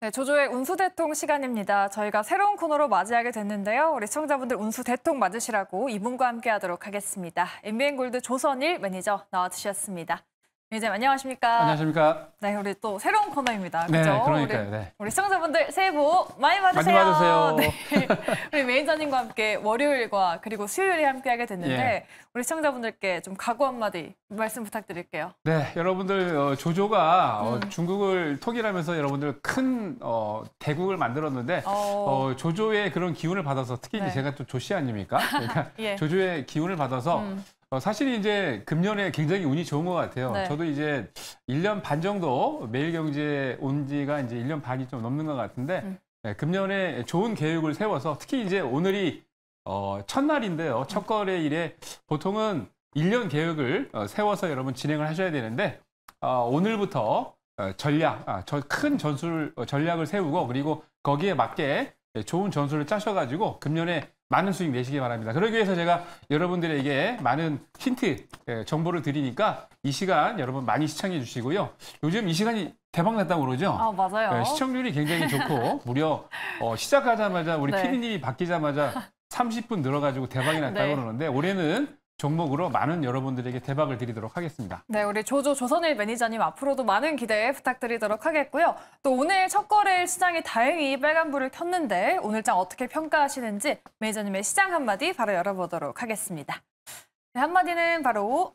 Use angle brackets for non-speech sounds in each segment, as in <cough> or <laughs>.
네, 조조의 운수대통 시간입니다. 저희가 새로운 코너로 맞이하게 됐는데요. 우리 시청자분들 운수대통 맞으시라고 이분과 함께 하도록 하겠습니다. MBN 골드 조선일 매니저 나와주셨습니다. 네, 이제 안녕하십니까? 안녕하십니까? 네, 우리 또 새로운 코너입니다. 그렇죠? 네, 그러니까요. 우리, 네. 우리 시청자분들 새해 복 많이 받으세요. 많이 받으세요. <laughs> 네. 우리 매니저님과 함께 월요일과 그리고 수요일에 함께 하게 됐는데 예. 우리 시청자분들께 좀 각오 한마디 말씀 부탁드릴게요. 네, 여러분들 어, 조조가 어, 음. 중국을 통일하면서 여러분들 큰 어, 대국을 만들었는데 어... 어 조조의 그런 기운을 받아서 특히 네. 제가 또 조씨 아닙니까? <laughs> 그러니까 예. 조조의 기운을 받아서 음. 어, 사실 이제 금년에 굉장히 운이 좋은 것 같아요. 네. 저도 이제 1년 반 정도 매일경제 온 지가 이제 1년 반이 좀 넘는 것 같은데 음. 네, 금년에 좋은 계획을 세워서 특히 이제 오늘이 어, 첫날인데요. 첫 음. 거래일에 보통은 1년 계획을 어, 세워서 여러분 진행을 하셔야 되는데 어, 오늘부터 어, 전략, 아, 저, 큰 전술 어, 전략을 세우고 그리고 거기에 맞게 좋은 전술을 짜셔가지고 금년에 많은 수익 내시기 바랍니다. 그러기 위해서 제가 여러분들에게 많은 힌트, 예, 정보를 드리니까 이 시간 여러분 많이 시청해 주시고요. 요즘 이 시간이 대박 났다고 그러죠? 아, 맞아요. 예, 시청률이 굉장히 좋고 <laughs> 무려 어, 시작하자마자 우리 네. 피디님이 바뀌자마자 30분 늘어가지고 대박이 났다고 네. 그러는데 올해는 종목으로 많은 여러분들에게 대박을 드리도록 하겠습니다. 네, 우리 조조 조선일 매니저님 앞으로도 많은 기대 부탁드리도록 하겠고요. 또 오늘 첫 거래일 시장이 다행히 빨간불을 켰는데 오늘장 어떻게 평가하시는지 매니저님의 시장 한마디 바로 열어보도록 하겠습니다. 네, 한마디는 바로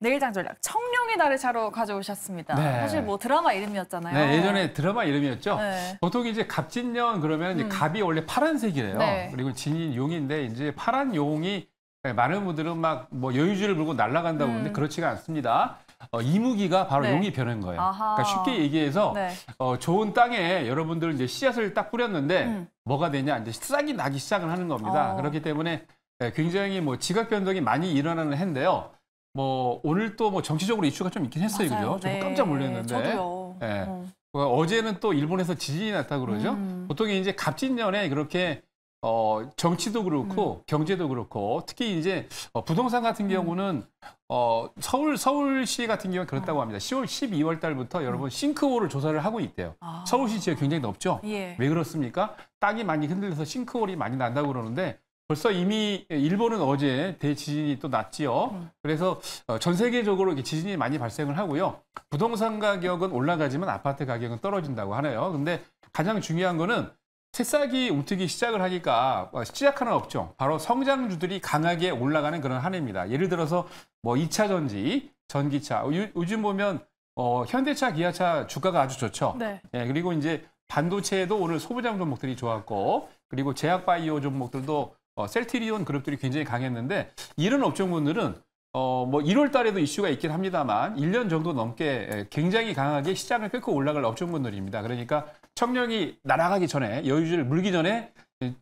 내일장 전략 청룡의 달을 차로 가져오셨습니다. 네. 사실 뭐 드라마 이름이었잖아요. 네, 예전에 드라마 이름이었죠. 네. 보통 이제 갑진년 그러면 음. 이제 갑이 원래 파란색이래요. 네. 그리고 진인 용인데 이제 파란 용이 네, 많은 분들은 막 뭐여유주를 물고 날아간다고 음. 하는데 그렇지가 않습니다. 어, 이무기가 바로 네. 용이 변한 거예요. 그러니까 쉽게 얘기해서 네. 어, 좋은 땅에 여러분들은 이제 씨앗을 딱 뿌렸는데 음. 뭐가 되냐 이제 싹이 나기 시작을 하는 겁니다. 어. 그렇기 때문에 네, 굉장히 뭐 지각 변동이 많이 일어나는 해인데요. 뭐 오늘 또뭐 정치적으로 이슈가 좀 있긴 했어요, 맞아요. 그죠? 네. 저 깜짝 놀랐는데. 저도요. 예. 어. 어 제는또 일본에서 지진이 났다 그러죠. 음. 보통 이제 갑진년에 그렇게 어, 정치도 그렇고 음. 경제도 그렇고 특히 이제 어, 부동산 같은 음. 경우는 어, 서울 서울시 같은 경우 는 그렇다고 어. 합니다. 10월 12월 달부터 음. 여러분 싱크홀을 조사를 하고 있대요. 아. 서울시 지역 굉장히 높죠 예. 왜 그렇습니까? 땅이 많이 흔들려서 싱크홀이 많이 난다고 그러는데 벌써 이미 일본은 어제 대지진이 또 났지요. 음. 그래서 어, 전 세계적으로 지진이 많이 발생을 하고요. 부동산 가격은 올라가지만 아파트 가격은 떨어진다고 하네요. 근데 가장 중요한 거는 새싹이 움트기 시작을 하니까 어, 시작하는 업종 바로 성장주들이 강하게 올라가는 그런 한 해입니다. 예를 들어서 뭐 2차 전지, 전기차 요즘 보면 어, 현대차, 기아차 주가가 아주 좋죠. 네. 예, 그리고 이제 반도체에도 오늘 소부장 종목들이 좋았고 그리고 제약바이오 종목들도 어, 셀트리온 그룹들이 굉장히 강했는데 이런 업종분들은 어, 뭐 1월 달에도 이슈가 있긴 합니다만 1년 정도 넘게 예, 굉장히 강하게 시장을 끌고 올라갈 업종분들입니다. 그러니까 청량이 날아가기 전에 여유주를 물기 전에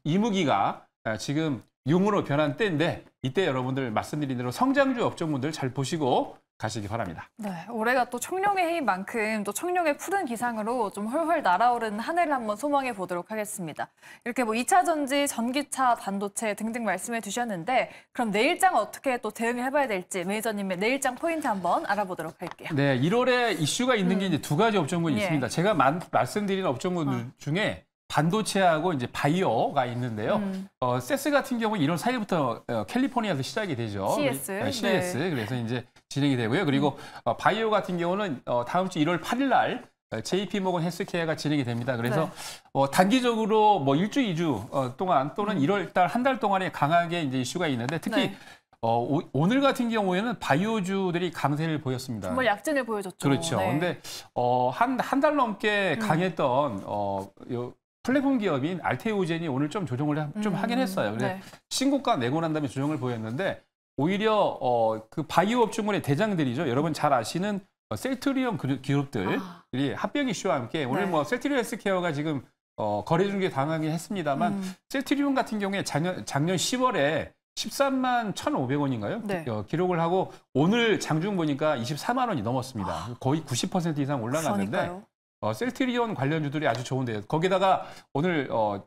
이무기가 아, 지금 용으로 변한 때인데 이때 여러분들 말씀드린 대로 성장주 업종분들 잘 보시고 가시기 바랍니다. 네, 올해가 또 청룡의 해인 만큼 또 청룡의 푸른 기상으로 좀 훨훨 날아오른 하늘을 한번 소망해 보도록 하겠습니다. 이렇게 뭐 2차 전지, 전기차, 반도체 등등 말씀해 주셨는데 그럼 내일장 어떻게 또 대응을 해봐야 될지 매니저님의 내일장 포인트 한번 알아보도록 할게요. 네, 1월에 이슈가 있는 게 음. 이제 두 가지 업종군이 음. 예. 있습니다. 제가 만, 말씀드린 업종군 어. 중에 반도체하고 이제 바이오가 있는데요. 음. 어, 세스 같은 경우 는 1월 4일부터 어, 캘리포니아에서 시작이 되죠. CS. 네, CS. 네. 그래서 이제 진행이 되고요. 그리고 음. 어, 바이오 같은 경우는 어, 다음 주 1월 8일 날 JP 어, 모건 헬스케어가 진행이 됩니다. 그래서 네. 어, 단기적으로 뭐 일주, 이주 동안 또는 음. 1월 달 한 달 동안에 강하게 이제 이슈가 있는데 특히 네. 어, 오, 오늘 같은 경우에는 바이오주들이 강세를 보였습니다. 정말 약진을 보여줬죠. 그렇죠. 네. 근데 어, 한한 달 넘게 음. 강했던 음. 어, 요, 플랫폼 기업인 알테오젠이 오늘 좀 조정을 좀 음. 하긴 했어요. 네. 신고가 내고 난 다음에 조정을 보였는데 오히려 어, 그 바이오 업종물의 대장들이죠. 여러분 잘 아시는 어, 셀트리온 기업들이 아. 합병 이슈와 함께 오늘 네. 뭐 셀트리온 헬스케어가 지금 어, 거래 중개 당하긴 했습니다만 음. 셀트리온 같은 경우에 작년, 작년 10월에 13만 1,500원인가요? 네. 어, 기록을 하고 오늘 장중 보니까 24만 원이 넘었습니다. 아. 거의 90% 이상 올라갔는데 어, 셀트리온 관련주들이 아주 좋은데요. 거기다가 오늘 어,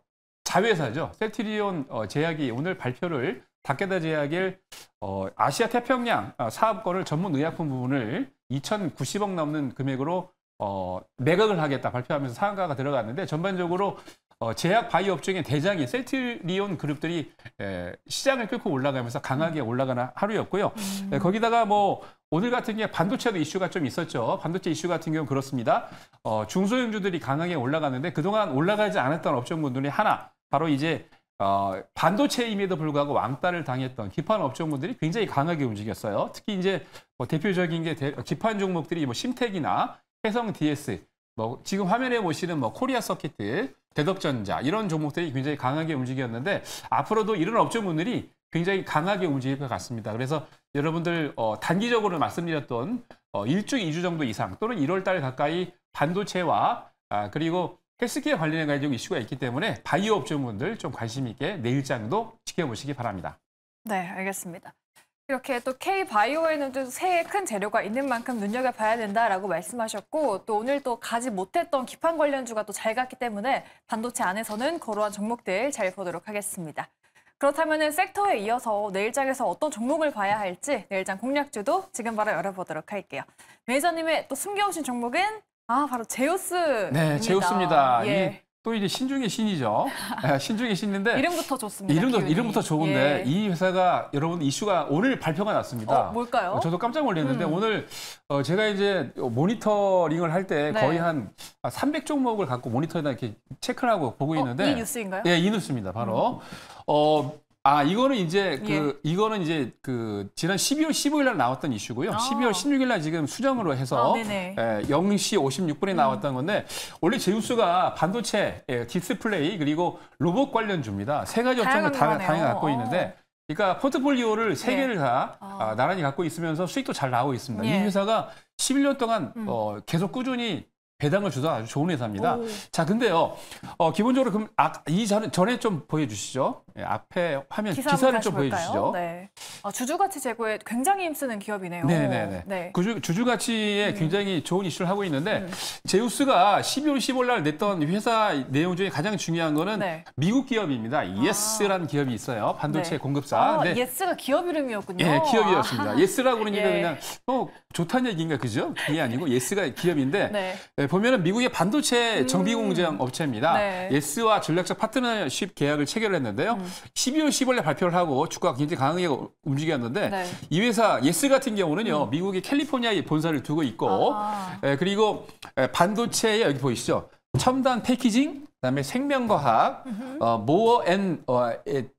자회사죠. 셀트리온 어, 제약이 오늘 발표를 다케다 제약일 어, 아시아 태평양 아, 사업권을 전문 의약품 부분을 2,090억 넘는 금액으로 어, 매각을 하겠다 발표하면서 상가가 한 들어갔는데 전반적으로 어, 제약 바이오 업종의 대장인 셀트리온 그룹들이 에, 시장을 끌고 올라가면서 강하게 올라가는 하루였고요. 음. 에, 거기다가 뭐 오늘 같은 경우에 반도체도 이슈가 좀 있었죠. 반도체 이슈 같은 경우는 그렇습니다. 어, 중소형주들이 강하게 올라갔는데 그동안 올라가지 않았던 업종분들이 하나 바로 이제 어, 반도체임에도 불구하고 왕따를 당했던 기판 업종분들이 굉장히 강하게 움직였어요. 특히 이제 뭐 대표적인 게 대, 기판 종목들이 뭐심텍이나 해성 DS, 뭐 지금 화면에 보시는 뭐 코리아 서킷, 들 대덕전자 이런 종목들이 굉장히 강하게 움직였는데 앞으로도 이런 업종분들이 굉장히 강하게 움직일 것 같습니다. 그래서 여러분들 어, 단기적으로 말씀드렸던 어, 1주, 2주 정도 이상 또는 1월 달 가까이 반도체와 아, 그리고 헬스케어 관련해 가지고 이슈가 있기 때문에 바이오 업종분들 좀 관심 있게 내일장도 지켜보시기 바랍니다. 네, 알겠습니다. 이렇게 또 K바이오에는 또 새해 큰 재료가 있는 만큼 눈여겨봐야 된다라고 말씀하셨고 또 오늘 또 가지 못했던 기판 관련주가 또 잘 갔기 때문에 반도체 안에서는 그러한 종목들 잘 보도록 하겠습니다. 그렇다면 섹터에 이어서 내일장에서 어떤 종목을 봐야 할지 내일장 공략주도 지금 바로 열어보도록 할게요. 매니저님의 또 숨겨오신 종목은 아, 바로 제우스. 네, 제우스입니다. 예. 이, 또 이제 신중의 신이죠. 예, 신중의 신인데 이름부터 좋습니다. 이름도 이름부터 좋은데 예. 이 회사가 여러분 이슈가 오늘 발표가 났습니다. 어, 뭘까요? 어, 저도 깜짝 놀랐는데 음. 오늘 어, 제가 이제 모니터링을 할때 네. 거의 한300 종목을 갖고 모니터에다 이렇게 체크를 하고 보고 어, 있는데 이 뉴스인가요? 예, 이 뉴스입니다. 바로 음. 어아 이거는 이제 그 예. 이거는 이제 그 지난 12월 15일 날 나왔던 이슈고요. 아. 12월 16일 날 지금 수정으로 해서 아, 네네. 예, 0시 56분에 음. 나왔던 건데 원래 제우스가 반도체, 예, 디스플레이 그리고 로봇 관련주입니다. 세 가지 업종을 다 다양히 갖고 있는데 어. 그러니까 포트폴리오를 세 네. 개를 다 아. 아. 나란히 갖고 있으면서 수익도 잘 나오고 있습니다. 이 예. 회사가 11년 동안 음. 어, 계속 꾸준히 배당을 주다 아주 좋은 회사입니다. 오. 자, 근데요. 어, 기본적으로 그럼 아, 이 전에, 전에 좀 보여주시죠. 예, 앞에 화면 기사 를좀 보여주시죠. 네. 아, 주주가치 제고에 굉장히 힘쓰는 기업이네요. 네네네. 네. 그 주주, 가치에 음. 굉장히 좋은 이슈를 하고 있는데 음. 제우스가 12월 15일 날 냈던 회사 내용 중에 가장 중요한 거는 네. 미국 기업입니다. 예스라는 아. 기업이 있어요. 반도체 네. 공급사. 아, 네. 예스가 기업 이름이었군요. 예, 기업이었습니다. 아. <laughs> 예스라고는 예. 그냥 어, 좋다는 얘기인가 그죠? 그게 아니고 예스가 기업인데 네. 예, 보면은 미국의 반도체 정비 공장 음. 업체입니다. 예스와 네. 전략적 파트너십 계약을 체결했는데요. 12월 음. 15일에 발표를 하고 주가가 굉장히 강하게 움직였는데 네. 이 회사 예스 같은 경우는요. 음. 미국의 캘리포니아에 본사를 두고 있고 아. 에, 그리고 반도체 여기 보이시죠? 첨단 패키징, 그다음에 생명과학, 어, 모어 앤 어,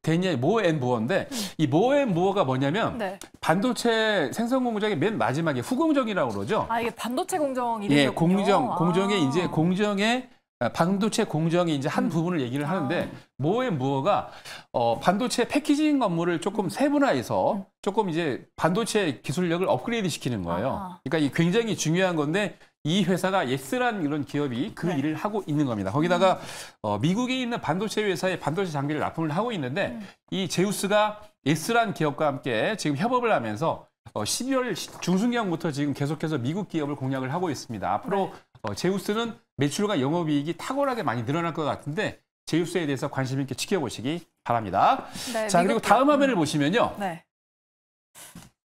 데니엘 모어 앤 모어인데 음. 이 모어 앤 모어가 뭐냐면 네. 반도체 생성 공장의 맨 마지막에 후공정이라고 그러죠. 아 이게 반도체 공정 이름이 예, 공정 아. 공정의 이제 공정의 아, 반도체 공정의 이제 한 음. 부분을 얘기를 하는데 아. 모어 앤 모어가 어, 반도체 패키징 업무를 조금 세분화해서 조금 이제 반도체 기술력을 업그레이드 시키는 거예요. 아 그러니까 이 굉장히 중요한 건데 이 회사가 예스란 이런 기업이 그 네. 일을 하고 있는 겁니다. 거기다가 음. 어, 미국에 있는 반도체 회사에 반도체 장비를 납품을 하고 있는데 음. 이 제우스가 예스란 기업과 함께 지금 협업을 하면서 어, 12월 중순경부터 지금 계속해서 미국 기업을 공략을 하고 있습니다. 앞으로 네. 어, 제우스는 매출과 영업이익이 탁월하게 많이 늘어날 것 같은데 제휴스에 대해서 관심 있게 지켜보시기 바랍니다. 네, 자 그리고 다음 화면을 보시면요. 네.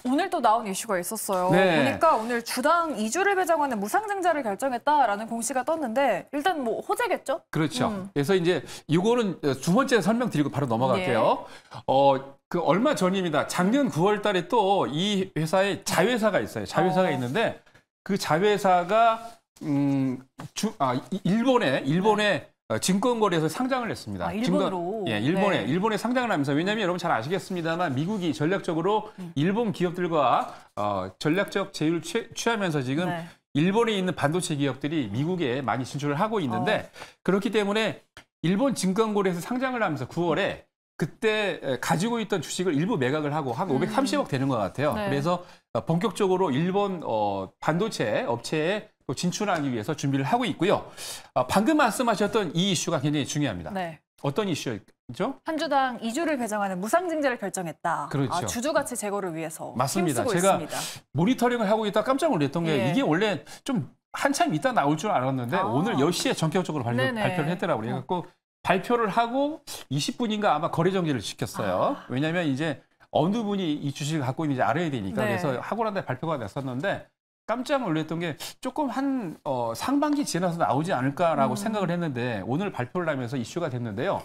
오늘 또 나온 이슈가 있었어요. 네. 보니까 오늘 주당 2주를 배정하는 무상증자를 결정했다라는 공시가 떴는데 일단 뭐 호재겠죠? 그렇죠. 음. 그래서 이제 이거는 두 번째 설명드리고 바로 넘어갈게요. 예. 어, 그 얼마 전입니다. 작년 9월 달에 또 이 회사에 자회사가 있어요. 자회사가 어. 있는데 그 자회사가 음, 주, 아, 일본에 일본에 네. 어, 증권거래소에 상장을 했습니다. 아, 일본으로. 증권, 예, 일본에 네. 일본에 상장을 하면서 왜냐하면 여러분 잘 아시겠습니다만 미국이 전략적으로 음. 일본 기업들과 어, 전략적 제휴를 취, 취하면서 지금 네. 일본에 있는 반도체 기업들이 미국에 많이 진출을 하고 있는데 어. 그렇기 때문에 일본 증권거래에 상장을 하면서 9월에 그때 가지고 있던 주식을 일부 매각을 하고 한 530억 음. 되는 것 같아요. 네. 그래서 어, 본격적으로 일본 어, 반도체 업체에 진출하기 위해서 준비를 하고 있고요. 아, 방금 말씀하셨던 이 이슈가 굉장히 중요합니다. 네. 어떤 이슈였죠? 한 주당 2주를 배정하는 무상증자를 결정했다. 아, 그렇죠. 아, 주주가치 제거를 위해서 맞습니다. 제가 있습니다. 모니터링을 하고 있다 깜짝 놀랐던 게 예. 이게 원래 좀 한참 있다 나올 줄 알았는데 아. 오늘 10시에 전격적으로 발표, 를 했더라고요. 어. 그래갖고 어. 발표를 하고 20분인가 아마 거래 정지를 시켰어요. 아. 왜냐하면 이제 어느 분이 이 주식을 갖고 있는지 알아야 되니까 네. 그래서 하고 난다 발표가 됐었는데 깜짝 놀랐던 게 조금 한 어, 상반기 지나서 나오지 않을까라고 음. 생각을 했는데 오늘 발표를 하면서 이슈가 됐는데요.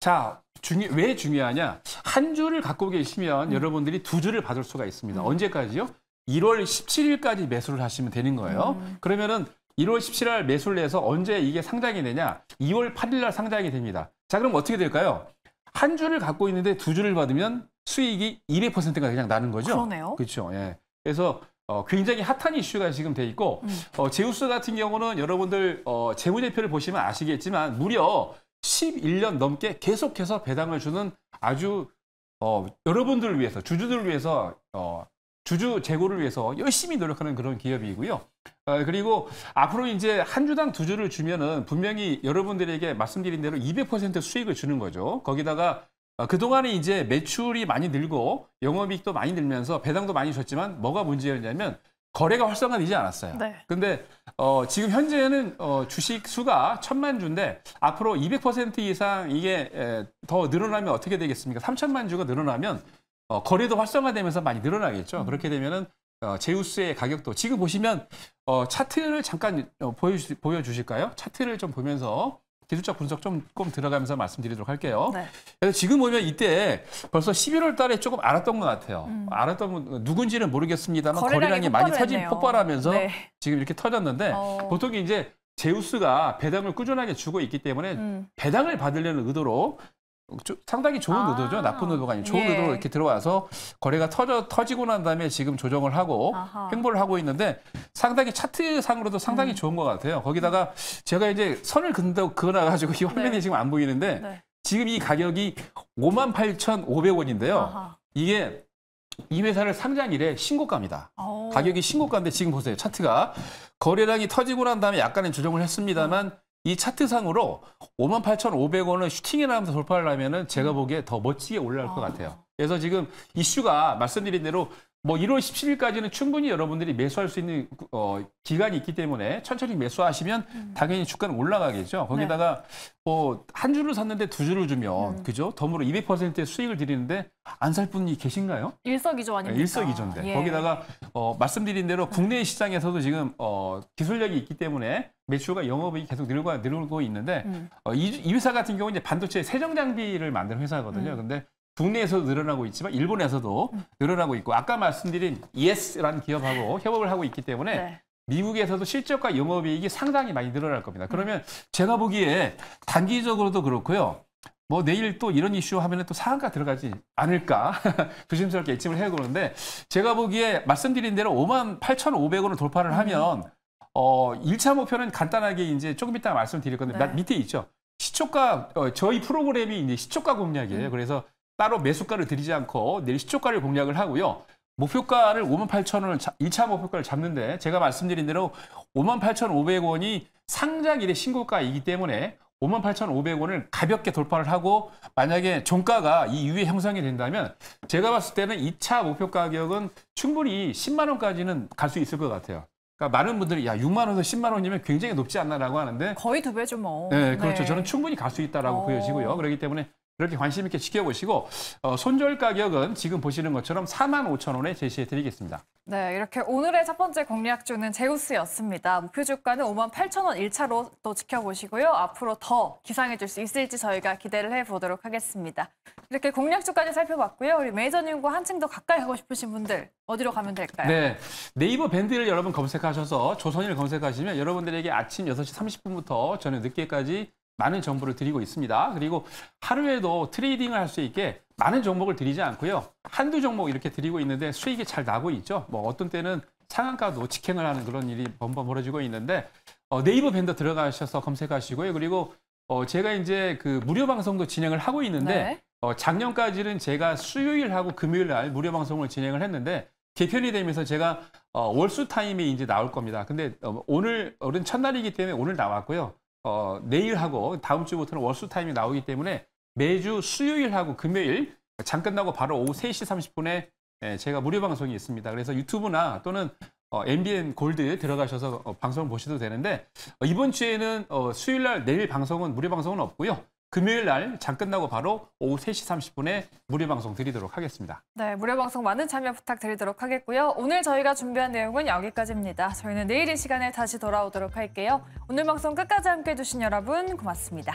자, 중요, 왜 중요하냐? 한 주를 갖고 계시면 음. 여러분들이 두 주를 받을 수가 있습니다. 음. 언제까지요? 1월 17일까지 매수를 하시면 되는 거예요. 음. 그러면은 1월 17일 매수를 해서 언제 이게 상장이 되냐? 2월 8일 날 상장이 됩니다. 자, 그럼 어떻게 될까요? 한 주를 갖고 있는데 두 주를 받으면 수익이 200%가 그냥 나는 거죠. 그러네요. 그렇죠. 예. 그래서 어, 굉장히 핫한 이슈가 지금 돼 있고 음. 어, 제우스 같은 경우는 여러분들 어, 재무제표를 보시면 아시겠지만 무려 11년 넘게 계속해서 배당을 주는 아주 어, 여러분들을 위해서 주주들을 위해서 어, 주주 재고를 위해서 열심히 노력하는 그런 기업이고요. 어, 그리고 앞으로 이제 한 주당 두 주를 주면은 분명히 여러분들에게 말씀드린 대로 200% 수익을 주는 거죠. 거기다가 어, 그동안에 이제 매출이 많이 늘고 영업이익도 많이 늘면서 배당도 많이 줬지만 뭐가 문제였냐면 거래가 활성화되지 않았어요. 네. 근데 어, 지금 현재는 어, 주식 수가 천만 주인데 앞으로 200% 이상 이게 에, 더 늘어나면 어떻게 되겠습니까? 3천만 주가 늘어나면 어, 거래도 활성화되면서 많이 늘어나겠죠. 음. 그렇게 되면은 어, 제우스의 가격도 지금 보시면 어, 차트를 잠깐 어, 보여주, 보여주실까요? 차트를 좀 보면서 기술적 분석 좀, 금 들어가면서 말씀드리도록 할게요. 네. 지금 보면 이때 벌써 11월 달에 조금 알았던 것 같아요. 음. 알았던 건 누군지는 모르겠습니다만 거래량이, 거래량이 많이 터진 폭발하면서 네. 지금 이렇게 터졌는데 어. 보통 이제 제우스가 배당을 꾸준하게 주고 있기 때문에 음. 배당을 받으려는 의도로 상당히 좋은 아, 의도죠. 나쁜 의도가 아니고 좋은 예. 의도로 이렇게 들어와서 거래가 터져, 터지고 난 다음에 지금 조정을 하고 아하. 횡보를 하고 있는데 상당히 차트상으로도 상당히 음. 좋은 것 같아요. 거기다가 제가 이제 선을 긋는다고 그어놔 가지고 <laughs> 이 화면이 네. 지금 안 보이는데 네. 지금 이 가격이 58,500원인데요. 아하. 이게 이 회사를 상장 이래 신고가입니다. 오. 어. 가격이 신고가인데 지금 보세요. 차트가 거래량이 터지고 난 다음에 약간의 조정을 했습니다만 음. 이 차트상으로 58,500원을 슈팅이나 하면서 돌파를 하면은 제가 음. 보기에 더 멋지게 올라갈 것 아. 같아요. 그래서 지금 이슈가 말씀드린 대로 뭐 1월 17일까지는 충분히 여러분들이 매수할 수 있는 어, 기간이 있기 때문에 천천히 매수하시면 음. 당연히 주가는 올라가겠죠. 거기다가 네. 뭐한 주를 샀는데 두 주를 주면 음. 그죠? 덤으로 200%의 수익을 드리는데 안 살 분이 계신가요? 일석이조 아닙니까? 네, 일석이조인데 예. 거기다가 어, 말씀드린 대로 음. 국내 시장에서도 지금 어, 기술력이 있기 때문에 매출과 영업이 계속 늘고 늘고 있는데 음. 어, 이, 회사 같은 경우 이제 반도체 세정 장비를 만드는 회사거든요. 음. 근데 국내에서도 늘어나고 있지만 일본에서도 음. 늘어나고 있고 아까 말씀드린 ES라는 기업하고 협업을 하고 있기 때문에 네. 미국에서도 실적과 영업이익이 상당히 많이 늘어날 겁니다. 음. 그러면 제가 보기에 단기적으로도 그렇고요. 뭐 내일 또 이런 이슈 하면 또 상한가 들어가지 않을까 <laughs> 조심스럽게 예측을 해보는데 제가 보기에 말씀드린 대로 5만 8,500원을 돌파를 음. 하면 어 1차 목표는 간단하게 이제 조금 이따 말씀드릴 건데 네. 밑에 있죠. 시초가 어, 저희 프로그램이 이제 시초가 공략이에요. 그래서 따로 매수가를 드리지 않고 내일 시초가를 공략을 하고요. 목표가를 5 8 0 0 0 원을 1차 목표가를 잡는데 제가 말씀드린 대로 5 8,500원이 상장 일의 신고가이기 때문에 58,500원을 가볍게 돌파를 하고 만약에 종가가 이 위에 형성이 된다면 제가 봤을 때는 2차 목표 가격은 충분히 10만 원까지는 갈 수 있을 것 같아요. 그러니까 많은 분들이 야 6만 원에서 10만 원이면 굉장히 높지 않나라고 하는데 거의 두 배죠 뭐. 네, 그렇죠. 네. 저는 충분히 갈 수 있다라고 어... 보여지고요. 그렇기 때문에 그렇게 관심 있게 지켜보시고 어, 손절 가격은 지금 보시는 것처럼 4만 5천 원에 제시해드리겠습니다. 네, 이렇게 오늘의 첫 번째 공략주는 제우스였습니다. 목표 주가는 5만 8천 원 1차로 또 지켜보시고요. 앞으로 더 기상해줄 수 있을지 저희가 기대를 해보도록 하겠습니다. 이렇게 공략주까지 살펴봤고요. 우리 매니저님과 한층 더 가까이 가고 싶으신 분들 어디로 가면 될까요? 네, 네이버 밴드를 여러분 검색하셔서 조선일 검색하시면 여러분들에게 아침 6시 30분부터 저녁 늦게까지 많은 정보를 드리고 있습니다. 그리고 하루에도 트레이딩을 할 수 있게 많은 종목을 드리지 않고요. 한두 종목 이렇게 드리고 있는데 수익이 잘 나고 있죠. 뭐 어떤 때는 상한가도 직행을 하는 그런 일이 번번 벌어지고 있는데 어, 네이버 밴더 들어가셔서 검색하시고요. 그리고 어, 제가 이제 그 무료 방송도 진행을 하고 있는데 네. 어, 작년까지는 제가 수요일하고 금요일 날 무료 방송을 진행을 했는데 개편이 되면서 제가 어, 월수 타임이 이제 나올 겁니다. 근데 어, 오늘 오른 첫날이기 때문에 오늘 나왔고요. 어, 내일하고 다음 주부터는 월수 타임이 나오기 때문에 매주 수요일하고 금요일 장 끝나고 바로 오후 3시 30분에 예, 제가 무료 방송이 있습니다. 그래서 유튜브나 또는 어, MBN 골드 들어가셔서 어, 방송을 보셔도 되는데 어, 이번 주에는 어, 수요일 날 내일 방송은 무료 방송은 없고요. 금요일 날 장 끝나고 바로 오후 3시 30분에 무료 방송 드리도록 하겠습니다. 네, 무료 방송 많은 참여 부탁드리도록 하겠고요. 오늘 저희가 준비한 내용은 여기까지입니다. 저희는 내일 이 시간에 다시 돌아오도록 할게요. 오늘 방송 끝까지 함께해 주신 여러분 고맙습니다.